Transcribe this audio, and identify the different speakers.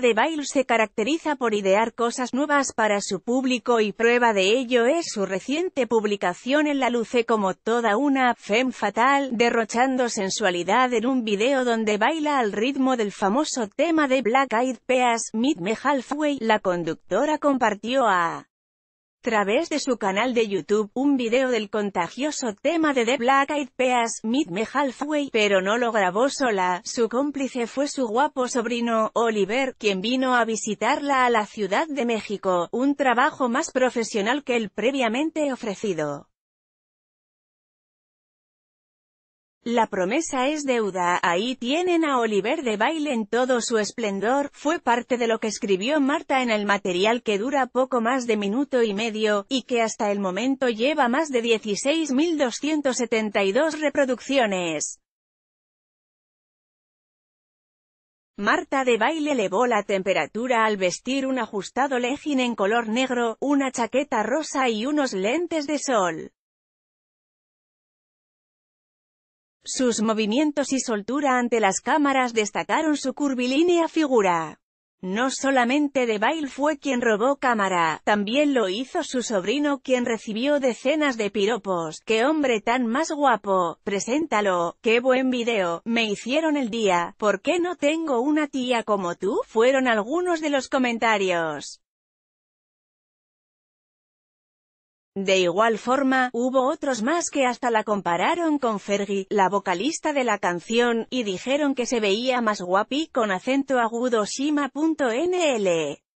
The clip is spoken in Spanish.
Speaker 1: de baile se caracteriza por idear cosas nuevas para su público y prueba de ello es su reciente publicación en la luce como toda una femme fatal, derrochando sensualidad en un video donde baila al ritmo del famoso tema de Black Eyed Peas, Meet Me Halfway. La conductora compartió a través de su canal de YouTube, un video del contagioso tema de The Black Eyed Peas, Meet Me Halfway, pero no lo grabó sola, su cómplice fue su guapo sobrino, Oliver, quien vino a visitarla a la Ciudad de México, un trabajo más profesional que el previamente ofrecido. La promesa es deuda, ahí tienen a Oliver de Baile en todo su esplendor, fue parte de lo que escribió Marta en el material que dura poco más de minuto y medio, y que hasta el momento lleva más de 16.272 reproducciones. Marta de Baile elevó la temperatura al vestir un ajustado legging en color negro, una chaqueta rosa y unos lentes de sol. Sus movimientos y soltura ante las cámaras destacaron su curvilínea figura. No solamente De Bail fue quien robó cámara, también lo hizo su sobrino quien recibió decenas de piropos. ¡Qué hombre tan más guapo! Preséntalo, qué buen video, me hicieron el día, ¿por qué no tengo una tía como tú? Fueron algunos de los comentarios. De igual forma, hubo otros más que hasta la compararon con Fergie, la vocalista de la canción, y dijeron que se veía más guapi con acento agudo shima.nl.